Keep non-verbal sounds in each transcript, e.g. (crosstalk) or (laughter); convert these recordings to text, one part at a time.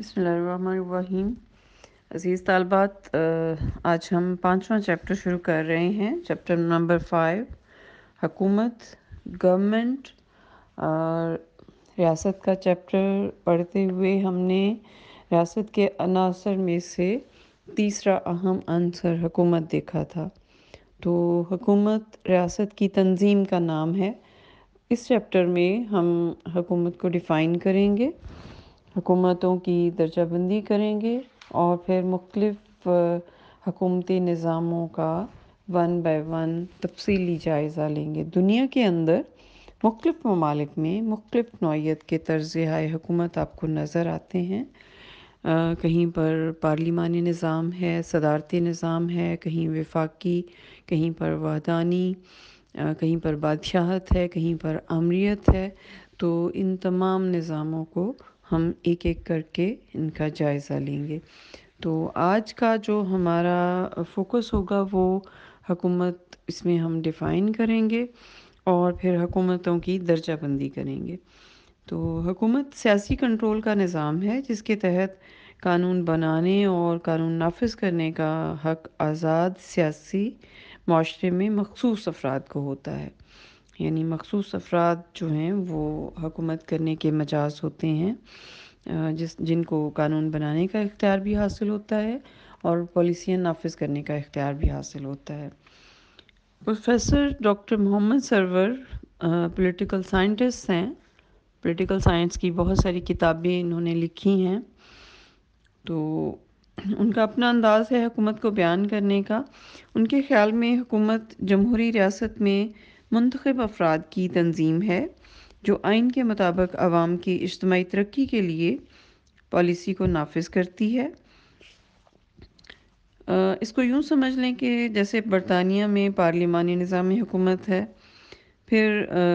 बसमीम अज़ीज़ तलबात आज हम पाँचवा चैप्टर शुरू कर रहे हैं चैप्टर नंबर फाइव हकूमत गवर्नमेंट और रियासत का चैप्टर पढ़ते हुए हमने रियासत के अनासर में से तीसरा अहम आंसर हुकूमत देखा था तो हुकूमत रियासत की तंजीम का नाम है इस चैप्टर में हम हुकूमत को डिफ़ाइन करेंगे हुकूमतों की दर्जाबंदी करेंगे और फिर मुख्तलफ़ हकूमती निज़ामों का वन बाय वन तफसीली जायज़ा लेंगे दुनिया के अंदर मुख्तफ ममालिक में मुख्तफ नौीयत के तर्ज हाय हुकूमत आपको नज़र आते हैं आ, कहीं पर पार्लिमानी निज़ाम है सदारती निज़ाम है कहीं विफाकी कहीं पर वहदानी आ, कहीं पर बादशाहत है कहीं पर अमरीत है तो इन तमाम निज़ामों को हम एक एक करके इनका जायज़ा लेंगे तो आज का जो हमारा फोकस होगा वो हकूमत इसमें हम डिफ़ाइन करेंगे और फिर हकूमतों की दर्जाबंदी करेंगे तो हकूमत सियासी कंट्रोल का निज़ाम है जिसके तहत कानून बनाने और कानून नाफज करने का हक आज़ाद सियासी माशरे में मखसूस अफराद को होता है यानी मखसूस अफराद जो हैं वो हकूमत करने के मजाज होते हैं जिस जिनको कानून बनाने का इख्तियार भी हासिल होता है और पॉलिसियाँ नाफिज करने का इख्तियार भी हासिल होता है professor doctor Mohammad Sarwar political scientist हैं पॉलिटिकल साइंस की बहुत सारी किताबें इन्होंने लिखी हैं तो उनका अपना अंदाज है हुकूमत को बयान करने का उनके ख्याल में हुकूमत जमहूरी रियासत में मंतखब अफराद की तंजीम है जो आइन के मुताबिक आवाम की इज्तमी तरक्की के लिए पॉलिसी को नाफिज करती है इसको यूँ समझ लें कि जैसे बरतानिया में पार्लिमानी निज़ाम हुकूमत है फिर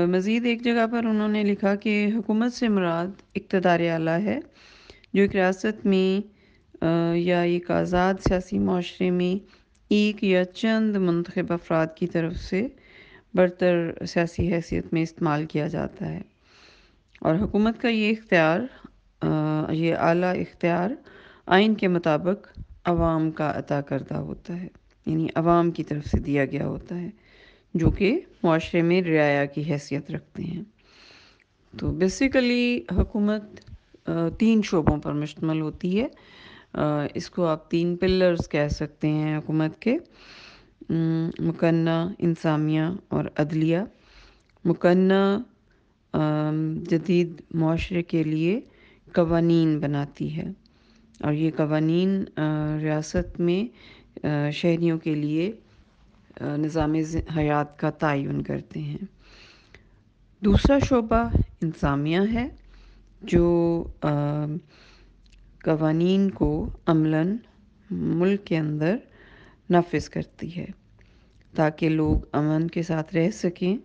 मज़ीद एक जगह पर उन्होंने लिखा कि हुकूमत से मुराद इकतदार आला है जो एक रियासत में आ, या एक आज़ाद सियासी माशरे में एक या चंद मंतखब अफराद की तरफ से बढ़तर सियासी हैसियत में इस्तेमाल किया जाता है और हुकूमत का ये इख्तियार ये आला इख्तियार आइन के मुताबिक आवाम का अता करदा होता है यानी आवाम की तरफ से दिया गया होता है जो कि माशरे में रियाया की हैसियत रखते हैं तो बेसिकली हुकूमत तीन शोबों पर मुश्तमल होती है इसको आप तीन पिलर्स कह सकते हैं हुकूमत के मुकन्ना इंसामिया और अदलिया मुकन्ना जदीद माशरे के लिए कवानी बनाती है और ये कवानी रियासत में शहरीों के लिए निज़ाम हयात का तयन करते हैं दूसरा शोबा इंसामिया है जो कवानीन को अमला मुल्क के अंदर नाफिज करती है ताकि लोग अमन के साथ रह सकें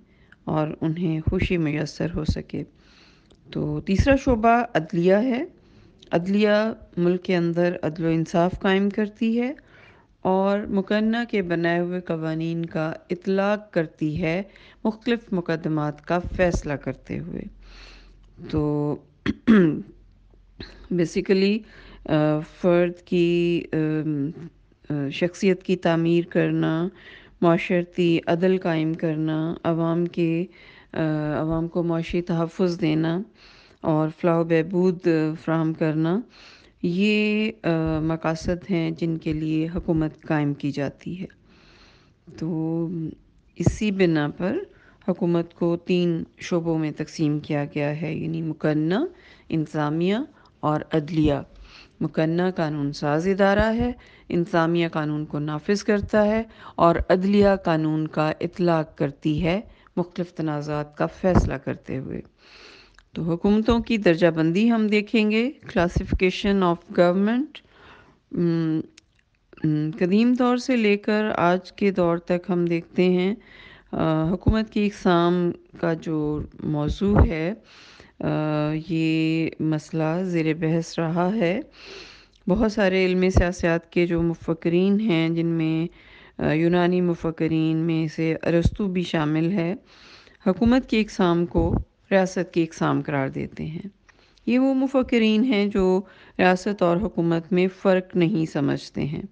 और उन्हें खुशी मैसर हो सके तो तीसरा शोबा अदलिया है अदलिया मुल्क के अंदर अदल इंसाफ कायम करती है और मुकन्ना के बनाए हुए कवानीन का इतलाक़ करती है मुख्तफ मुकदमात का फ़ैसला करते हुए तो बेसिकली (clears throat) फ़र्द की शख्सियत की तमीर करना माशरती अदल कायम करना आवाम के आवाम को माशी तहफ़ देना और फलाह बहबूद फ्राहम करना ये मकासद हैं जिनके लिए हुकूमत कायम की जाती है तो इसी बिना पर हुकूमत को तीन शोबों में तकसीम किया गया है यानी मुकन्ना इंतज़ामिया और अदलिया मुकन्ना कानून साज इदारा है इंतज़ामिया कानून को नाफिज करता है और अदलिया कानून का इतलाक़ करती है मुख्तफ तनाज़ात का फ़ैसला करते हुए तो हुकूमतों की दर्जाबंदी हम देखेंगे क्लासिफिकेशन ऑफ गवर्नमेंट कदीम दौर से लेकर आज के दौर तक हम देखते हैं हुकूमत की इकसाम का जो मौजू है ये मसला ज़ेर बहस रहा है बहुत सारे इलम सियासियात के जो मुफकरीन हैं जिनमें यूनानी मुफकरीन में से अरस्तु भी शामिल है हकूमत की इकसाम को रियासत की इकसाम करार देते हैं ये वो मुफकरीन हैं जो रियासत और हुकूमत में फ़र्क नहीं समझते हैं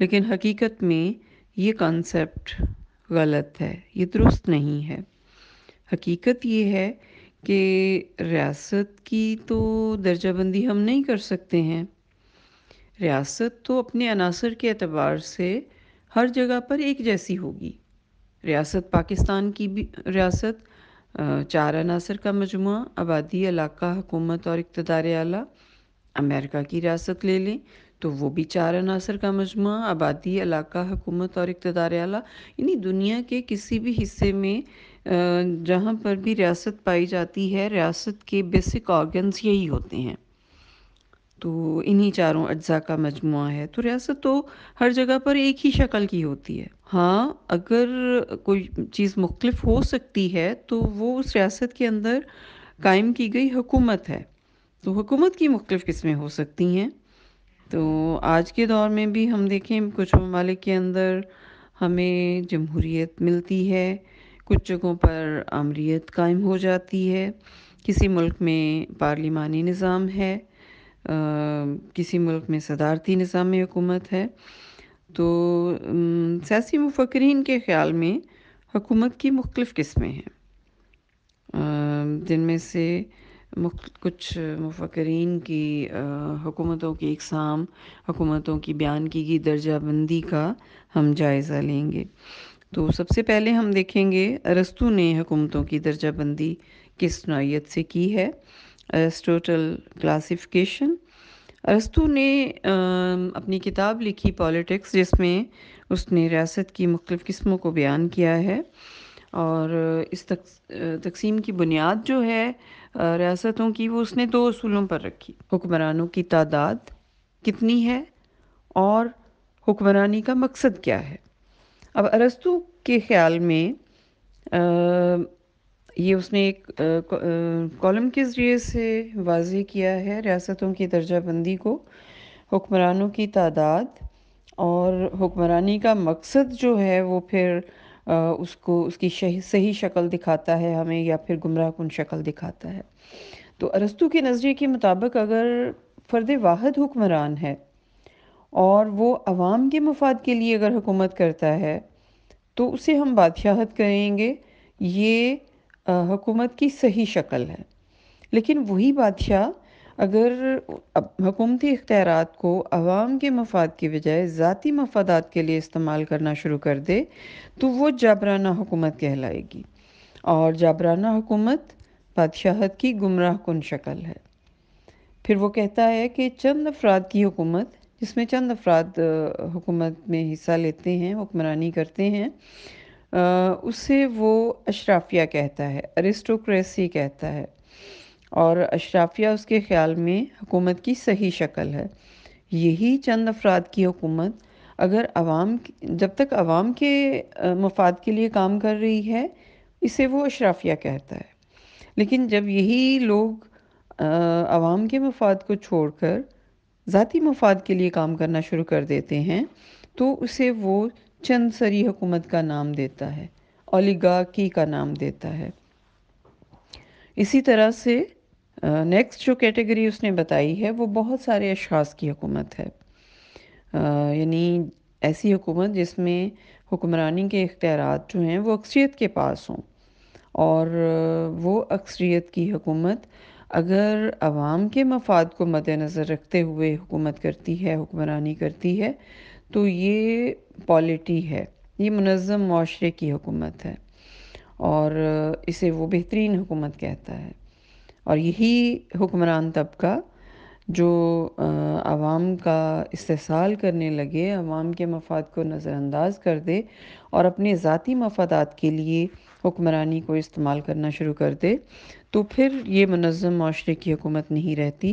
लेकिन हकीकत में ये कॉन्सेप्ट गलत है ये दुरुस्त नहीं है हकीकत ये है कि रियासत की तो दर्जाबंदी हम नहीं कर सकते हैं रियासत तो अपने अनासर के अतबार से हर जगह पर एक जैसी होगी रियासत पाकिस्तान की भी रियासत चार अनासर का मजमू आबादी इलाका हुकूमत और इकतदार आला अमेरिका की रियासत ले लें तो वो भी चार अनासर का मजमू आबादी इलाका हुकूमत और इकतदार आला यानी दुनिया के किसी भी हिस्से में जहाँ पर भी रियासत पाई जाती है रियासत के बेसिक ऑर्गन्स यही होते हैं तो इन्हीं चारों अज्जा का मजमु है तो रियासत तो हर जगह पर एक ही शक्ल की होती है हाँ अगर कोई चीज़ मुख्तलफ हो सकती है तो वो उस रियासत के अंदर कायम की गई हुकूमत है तो हुकूमत की मुख्तफ किस्में हो सकती हैं तो आज के दौर में भी हम देखें कुछ ममालिक के अंदर हमें जमहूरीत मिलती है कुछ जगहों पर आमरीत कायम हो जाती है किसी मुल्क में पार्लिमानी निज़ाम है आ, किसी मुल्क में सदारती निज़ाम में हुकूमत है तो सियासी मुफकरीन के ख्याल में हुकूमत की मुख्तफ किस्में हैं जिनमें से कुछ मुफकरीन की हुकूमतों की इकसाम हुकूमतों की बयान की गई दर्जाबंदी का हम जायज़ा लेंगे तो सबसे पहले हम देखेंगे अरस्तु ने हुकूमतों की दर्जाबंदी किस नोयत से की है अरस्टोटल क्लासिफिकेशन अरस्तु ने अपनी किताब लिखी पॉलिटिक्स जिसमें उसने रियासत की मुख्तफ किस्मों को बयान किया है और इस तक, तकसीम की बुनियाद जो है रियासतों की वो उसने दो असूलों पर रखी हुक्मरानों की तादाद कितनी है और हुक्मरानी का मकसद क्या है अब अरस्तु के ख्याल में आ, ये उसने एक कॉलम के ज़रिए से वाज किया है रियासतों की दर्जाबंदी को हुक्मरानों की तादाद और हुक्मरानी का मकसद जो है वो फिर आ, उसको उसकी सही शक्ल दिखाता है हमें या फिर गुमराह कन शक्ल दिखाता है तो अरस्तु के नज़रिए के मुताबिक अगर फ़र्द वाहद हुक्मरान है और वो आवाम के मफाद के लिए अगर हुकूमत करता है तो उसे हम बादशाहत करेंगे ये हुकूमत की सही शक्ल है लेकिन वही बादशाह अगर हकूमती इख्तियार को आवाम के मफाद के बजाय ज़ाती मफादात के लिए इस्तेमाल करना शुरू कर दे तो वो जाबराना हुकूमत कहलाएगी और जाबराना हुकूमत बादशाहत की गुमराह कन शक्ल है फिर वो कहता है कि चंद अफराद की हुकूमत जिसमें चंद अफराद हुकूमत में हिस्सा लेते हैं हुक्मरानी करते हैं उसे वो अशराफिया कहता है अरिस्टोक्रेसी कहता है और अशराफिया उसके ख्याल में हुकूमत की सही शक्ल है यही चंद अफराद की हुकूमत अगर आवाम जब तक आवाम के मफाद के लिए काम कर रही है इसे वो अशराफिया कहता है लेकिन जब यही लोग आवाम के मफाद को छोड़कर ज़ाती मफाद के लिए काम करना शुरू कर देते हैं तो उसे वो चंद सरी हुकूमत का नाम देता है की का नाम देता है इसी तरह से नेक्स्ट जो कैटेगरी उसने बताई है वो बहुत सारे अशास की हुकूमत है यानी ऐसी हुकूमत जिसमें हुक्मरानी के इख्तियार जो हैं वो अक्सरियत के पास हों और वो अक्सरियत की हुकूमत अगर आवाम के मफाद को मद्दनज़र रखते हुए हुकूमत करती है हुक्मरानी करती है तो ये पॉलिटी है ये मनज़म माशरे की हुकूमत है और इसे वो बेहतरीन हुकूमत कहता है और यही हुक्मरान तबका जो आवाम का इस्तेसाल करने लगे आवाम के मफाद को नज़रअंदाज कर दे और अपने ज़ाती मफादात के लिए हुक्मरानी को इस्तेमाल करना शुरू कर दे तो फिर ये मनज़म माशरे की हुकूमत नहीं रहती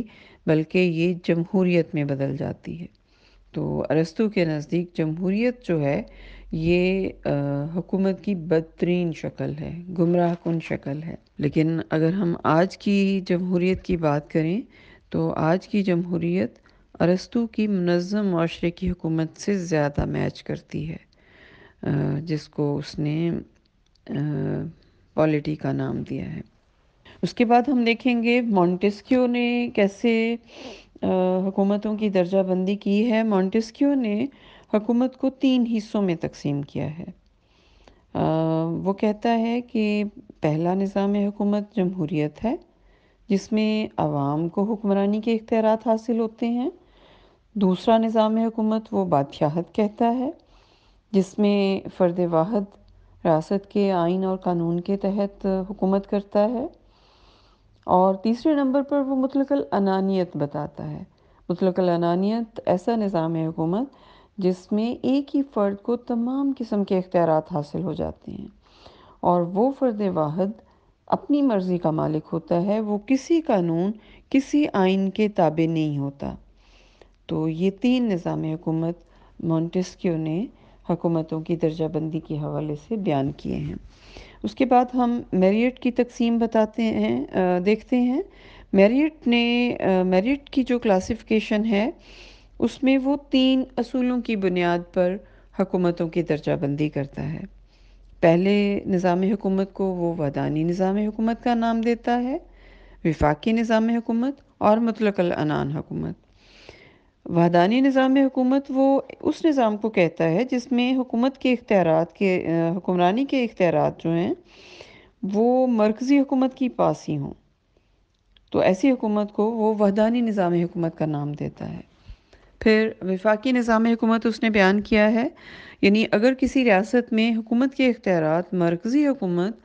बल्कि ये जमहूरीत में बदल जाती है तो अरस्तु के नज़दीक जमहूरीत जो है ये हुकूमत की बदतरीन शक्ल है गुमराह कन शक्ल है लेकिन अगर हम आज की जमहूरीत की बात करें तो आज की जमहूरीत अरस्तु की मनज़म माशरे की हुकूमत से ज़्यादा मैच करती है जिसको उसने पॉलिटी का नाम दिया है उसके बाद हम देखेंगे मॉन्टेस्क्यू ने कैसे हुकूमतों की दर्जाबंदी की है मॉन्टेस्क्यू ने हुकूमत को तीन हिस्सों में तकसीम किया है आ, वो कहता है कि पहला निज़ाम हुकूमत जमहूरीत है जिसमें आवाम को हुक्मरानी के इख्तियार हासिल होते हैं दूसरा निज़ाम हुकूमत वो बादशाहत कहता है जिसमें फ़र्द वाहद रियासत के आइन और कानून के तहत हुकूमत करता है और तीसरे नंबर पर वो मुतलकल अनानियत बताता है मुतलकल अनानियत ऐसा निज़ाम है हुकूमत जिसमें एक ही फ़र्द को तमाम किस्म के इख्तियार हासिल हो जाते हैं और वो फ़र्द वाहद अपनी मर्ज़ी का मालिक होता है वो किसी कानून किसी आइन के ताबे नहीं होता तो ये तीन निज़ाम हुकूमत मॉन्टेस्क्यू ने हुकूमतों की दर्जाबंदी के हवाले से बयान किए हैं उसके बाद हम मेरियट की तकसीम बताते हैं देखते हैं मेरीट ने मेरीट की जो क्लासिफिकेशन है उसमें वो तीन असूलों की बुनियाद पर हुकूमतों की दर्जाबंदी करता है पहले निज़ाम हुकूमत को वो वदानी निज़ाम हुकूमत का नाम देता है विफाक़ी निज़ाम हुकूमत और मतलकल अनान हुकूमत वहदानी निज़ाम हुकूमत वो उस निज़ाम को कहता है जिसमें हुकूमत के इख्तियार के हुक्मरानी के इख्तियार जो हैं वो मरकज़ी हुकूमत की पास ही हों तो ऐसी हुकूमत को वो वहदानी निज़ाम हुकूमत का नाम देता है फिर विफाकी निज़ाम हुकूमत उसने बयान किया है यानी अगर किसी रियासत में हुकूमत के इख्तियार मरकज़ी हुकूमत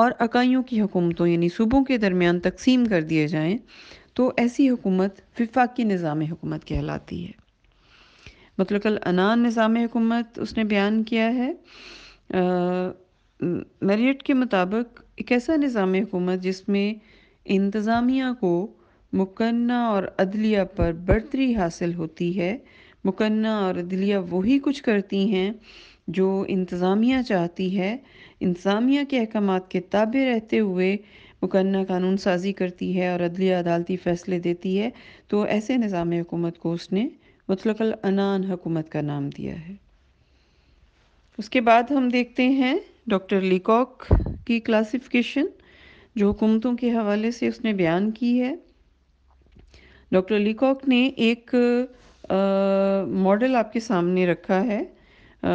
और अकाइयों की हुकूमतों यानी सूबों के दरमियान तकसीम कर दिए जाएँ तो ऐसी हुकूमत फ़िफ़ा की निज़ाम हुकूमत कहलाती है मतलब कल अनान निज़ाम हुकूमत उसने बयान किया है मैरियट के मुताबिक एक ऐसा निज़ाम हुकूमत जिसमें इंतज़ामिया को मुकन्ना और अदलिया पर बढ़तरी हासिल होती है मुकन्ना और अदलिया वही कुछ करती हैं जो इंतज़ामिया चाहती है इंतज़ामिया के अहकाम के ताबे रहते हुए मुकन्ना कानून साजी करती है और अदली अदालती फैसले देती है तो ऐसे निज़ाम हुकूमत को उसने मुतलकल अनान हुकूमत का नाम दिया है उसके बाद हम देखते हैं डॉक्टर लिकॉक की क्लासिफिकेशन जो हुकूमतों के हवाले से उसने बयान की है डॉक्टर लिकॉक ने एक मॉडल आपके सामने रखा है आ,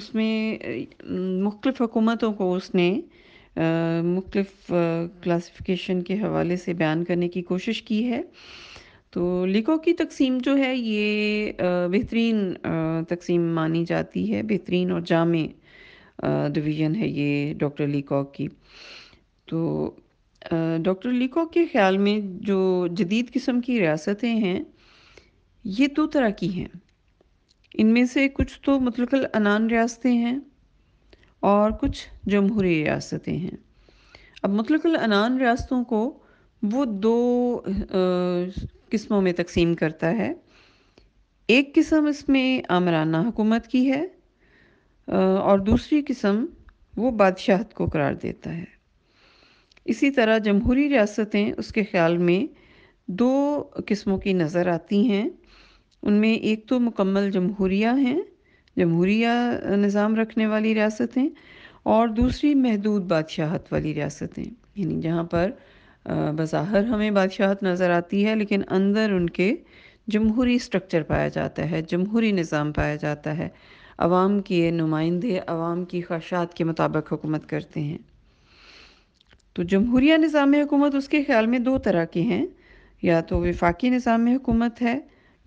उसमें मुख्तफ हुकूमतों को उसने मुख्तफ क्लासिफिकेशन के हवाले से बयान करने की कोशिश की है तो लिखो की तकसीम जो है ये बेहतरीन तकसीम मानी जाती है बेहतरीन और जाम डिवीज़न है ये डॉक्टर लिकॉक की तो डॉक्टर लिकॉक के ख्याल में जो जदीद किस्म की रियासतें हैं ये दो तरह की हैं इनमें से कुछ तो मुतलकल अनान रियासतें हैं और कुछ जमहूरी रियासतें हैं अब मुतलकल अनान रियासतों को वो दो किस्मों में तकसीम करता है एक किस्म इसमें आमराना हुकूमत की है और दूसरी किस्म वो बादशाहत को करार देता है इसी तरह जमहूरी रियासतें उसके ख्याल में दो किस्मों की नज़र आती हैं उनमें एक तो मुकम्मल जमहूरिया हैं जमहूरिया निज़ाम रखने वाली रियासतें और दूसरी महदूद बादशाहत वाली रियासतें यानी जहाँ पर बज़ाहर हमें बादशाहत नज़र आती है लेकिन अंदर उनके जमहूरी स्ट्रक्चर पाया जाता है जमहूरी निज़ाम पाया जाता है आवाम के नुमाइंदे आवाम की ख्वाहिशात के मुताबिक हुकूमत करते हैं तो जमहूरिया निज़ाम हुकूमत उसके ख्याल में दो तरह के हैं या तो विफाकी निज़ाम हुकूमत है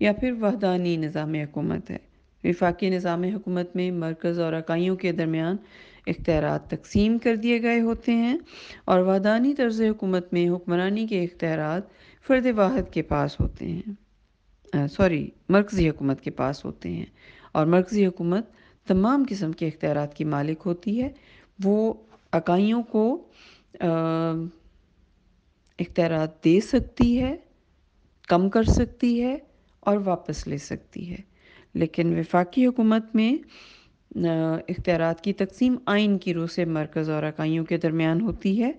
या फिर वहदानी निज़ाम हुकूमत है विफाक निज़ाम हुकूमत में मरकज़ और इकाइयों के दरमियान इख्तियार तकसीम कर दिए गए होते हैं और वादानी तर्ज हुकूमत में हुक्मरानी के इख्तियार फर्द वाहद के पास होते हैं सॉरी मरकज़ी हुकूमत के पास होते हैं और मरकज़ी हुकूमत तमाम किस्म के इख्तियार की मालिक होती है वो इकाइयों को इख्तियार दे सकती है कम कर सकती है और वापस ले सकती है लेकिन वफाकी हुकूमत में इख्तियार की तकसीम आइन की रूह से मरकज़ और अकाइयों के दरमियान होती है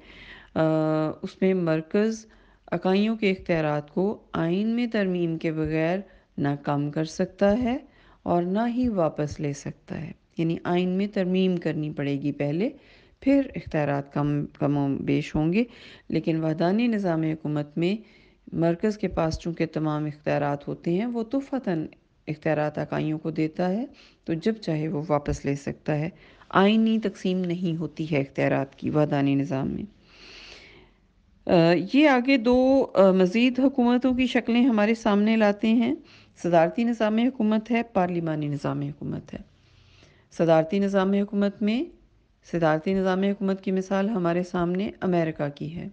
उसमें मरकज़ अकाइयों के इख्तियार को आइन में तरमीम के बगैर ना कम कर सकता है और ना ही वापस ले सकता है यानी आइन में तरमीम करनी पड़ेगी पहले फिर इख्तियार कम कम बेश होंगे लेकिन वहदानी निज़ाम हुकूमत में मरकज़ के पास चूँकि तमाम इख्तियार होते हैं वो तो फ़तन इख्तियार आकाइयों को देता है तो जब चाहे वो वापस ले सकता है आइनी तकसीम नहीं होती है इख्तियार की वादानी निज़ाम में ये आगे दो मज़ीद हुकूमतों की शक्लें हमारे सामने लाते हैं सदारती निज़ाम हुकूमत है पार्लिमानी निज़ाम हुकूमत है सदारती निज़ाम हुकूमत में सदारती निज़ाम हुकूमत की मिसाल हमारे सामने अमेरिका की है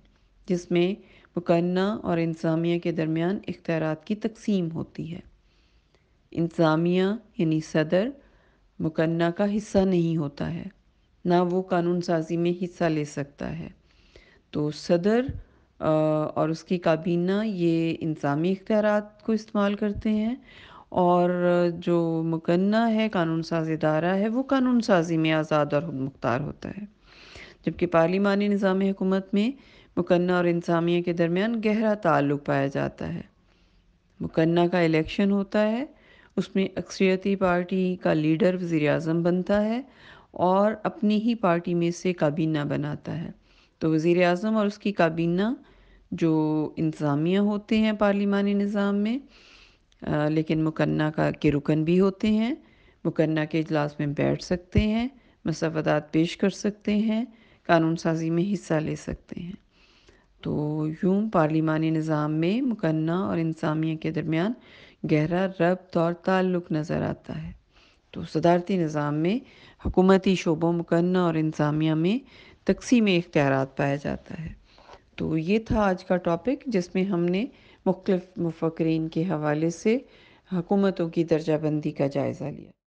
जिसमें मुकन्ना और इंतज़ामिया के दरमियान इख्तियार की तकसीम होती है इंतज़ामिया यानी सदर मुकन्ना का हिस्सा नहीं होता है ना वो कानून साजी में हिस्सा ले सकता है तो सदर और उसकी काबीना ये इंतज़ामी इख्तियार को इस्तेमाल करते हैं और जो मुकन्ना है कानून साज इदारा है वो कानून साजी में आज़ाद और मुख्तार होता है जबकि पार्लिमानी निज़ाम हुकूमत में मुकन्ना और इंसामिया के दरमियान गहरा ताल्लुक पाया जाता है मुकन्ना का इलेक्शन होता है उसमें अक्सरियती पार्टी का लीडर वज़ी अजम बनता है और अपनी ही पार्टी में से काबीना बनाता है तो वज़ी अजम और उसकी काबीना जो इंतज़ामिया होते हैं पार्लिमानी निज़ाम में आ, लेकिन मुकन्ना का के रुकन भी होते हैं मुकन्ना के अजलास में बैठ सकते हैं मसवदात पेश कर सकते हैं कानून साजी में हिस्सा ले सकते हैं तो यूँ पार्लिमानी निज़ाम में मुकन्ना और इंतज़ामिया के दरमियान गहरा रब्त और ताल्लुक नज़र आता है तो सदारती निज़ाम में हुकूमती शोबों मुकन्ना और इंतज़ामिया में तकसीम इख्तियार पाया जाता है तो ये था आज का टॉपिक जिसमें हमने मुख्तफ मुफकरीन के हवाले से हुकूमतों की दर्जाबंदी का जायज़ा लिया